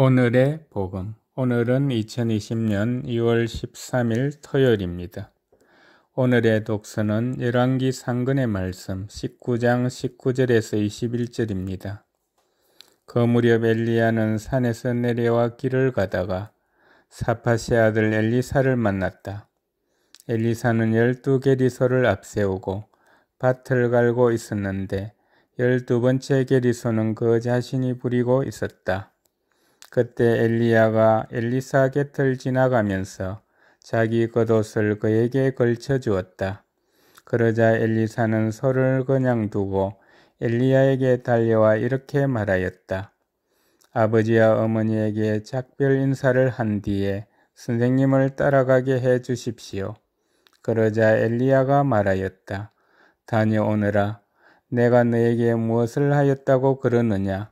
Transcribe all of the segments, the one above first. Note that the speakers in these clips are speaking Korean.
오늘의 복음. 오늘은 2020년 2월 13일 토요일입니다. 오늘의 독서는 열왕기 상근의 말씀 19장 19절에서 21절입니다. 그 무렵 엘리야는 산에서 내려와 길을 가다가 사파시 아들 엘리사를 만났다. 엘리사는 열두 개리소를 앞세우고 밭을 갈고 있었는데 열두 번째 개리소는그 자신이 부리고 있었다. 그때 엘리야가 엘리사 곁을 지나가면서 자기 겉옷을 그에게 걸쳐 주었다. 그러자 엘리사는 소를 그냥 두고 엘리야에게 달려와 이렇게 말하였다. 아버지와 어머니에게 작별 인사를 한 뒤에 선생님을 따라가게 해 주십시오. 그러자 엘리야가 말하였다. 다녀오느라 내가 너에게 무엇을 하였다고 그러느냐?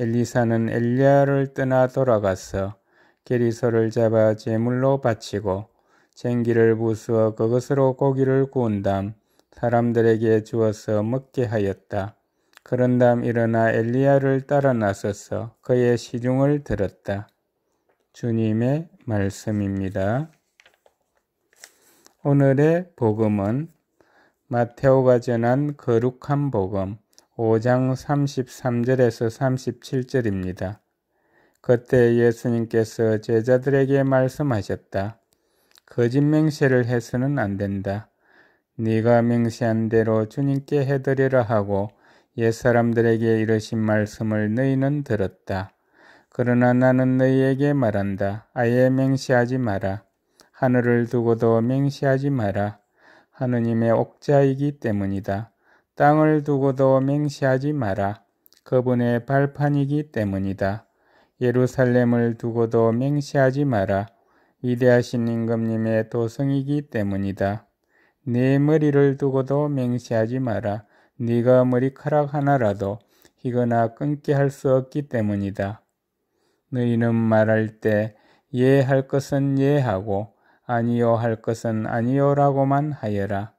엘리사는 엘리야를 떠나 돌아가서 게리소를 잡아 제물로 바치고 쟁기를 부수어 그것으로 고기를 구운 다음 사람들에게 주어서 먹게 하였다. 그런 다음 일어나 엘리야를 따라 나서서 그의 시중을 들었다. 주님의 말씀입니다. 오늘의 복음은 마테오가 전한 거룩한 복음, 5장 33절에서 37절입니다. 그때 예수님께서 제자들에게 말씀하셨다. 거짓 맹세를 해서는 안 된다. 네가 맹세한 대로 주님께 해드리라 하고 옛사람들에게 이르신 말씀을 너희는 들었다. 그러나 나는 너희에게 말한다. 아예 맹세하지 마라. 하늘을 두고도 맹세하지 마라. 하느님의 옥자이기 때문이다. 땅을 두고도 맹시하지 마라. 그분의 발판이기 때문이다. 예루살렘을 두고도 맹시하지 마라. 위대하신 임금님의 도성이기 때문이다. 네 머리를 두고도 맹시하지 마라. 네가 머리카락 하나라도 희거나 끊게 할 수 없기 때문이다. 너희는 말할 때 예 할 것은 예하고 아니요 할 것은 아니요라고만 하여라.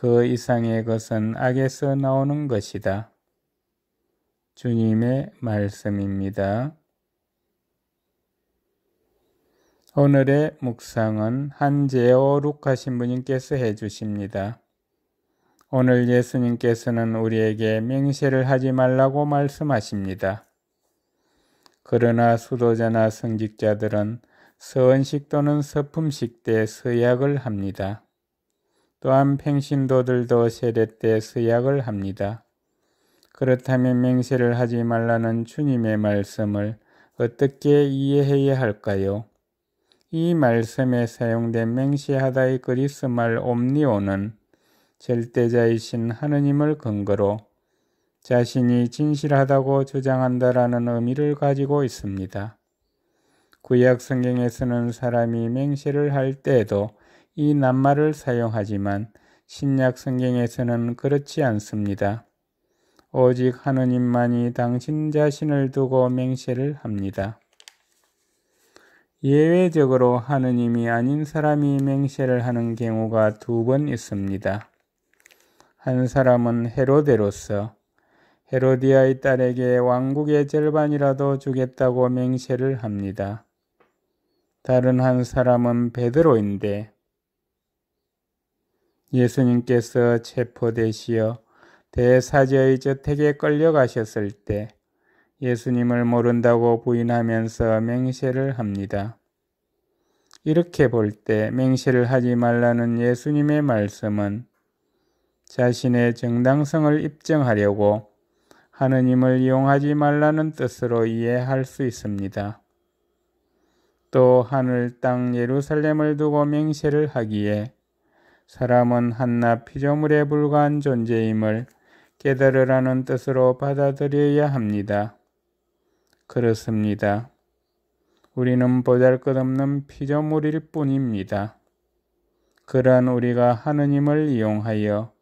그 이상의 것은 악에서 나오는 것이다. 주님의 말씀입니다. 오늘의 묵상은 한재어 루카 신부님께서 해주십니다. 오늘 예수님께서는 우리에게 맹세를 하지 말라고 말씀하십니다. 그러나 수도자나 성직자들은 서원식 또는 서품식 때 서약을 합니다. 또한 팽신도들도 세례 때 서약을 합니다. 그렇다면 맹세를 하지 말라는 주님의 말씀을 어떻게 이해해야 할까요? 이 말씀에 사용된 맹세하다의 그리스 말 옴니오는 절대자이신 하느님을 근거로 자신이 진실하다고 주장한다라는 의미를 가지고 있습니다. 구약 성경에서는 사람이 맹세를 할 때에도 이 낱말을 사용하지만 신약 성경에서는 그렇지 않습니다. 오직 하느님만이 당신 자신을 두고 맹세를 합니다. 예외적으로 하느님이 아닌 사람이 맹세를 하는 경우가 두 번 있습니다. 한 사람은 헤로데로서 헤로디아의 딸에게 왕국의 절반이라도 주겠다고 맹세를 합니다. 다른 한 사람은 베드로인데 예수님께서 체포되시어 대사제의 저택에 끌려가셨을 때 예수님을 모른다고 부인하면서 맹세를 합니다. 이렇게 볼 때 맹세를 하지 말라는 예수님의 말씀은 자신의 정당성을 입증하려고 하느님을 이용하지 말라는 뜻으로 이해할 수 있습니다. 또 하늘 땅 예루살렘을 두고 맹세를 하기에 사람은 한낱 피조물에 불과한 존재임을 깨달으라는 뜻으로 받아들여야 합니다. 그렇습니다. 우리는 보잘것없는 피조물일 뿐입니다. 그런 우리가 하느님을 이용하여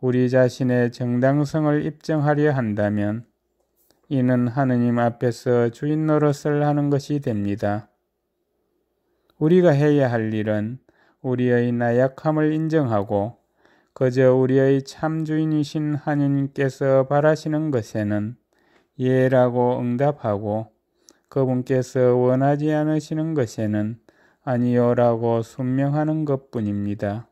우리 자신의 정당성을 입증하려 한다면 이는 하느님 앞에서 주인 노릇을 하는 것이 됩니다. 우리가 해야 할 일은 우리의 나약함을 인정하고 그저 우리의 참주인이신 하느님께서 바라시는 것에는 예라고 응답하고 그분께서 원하지 않으시는 것에는 아니요라고 순명하는 것뿐입니다.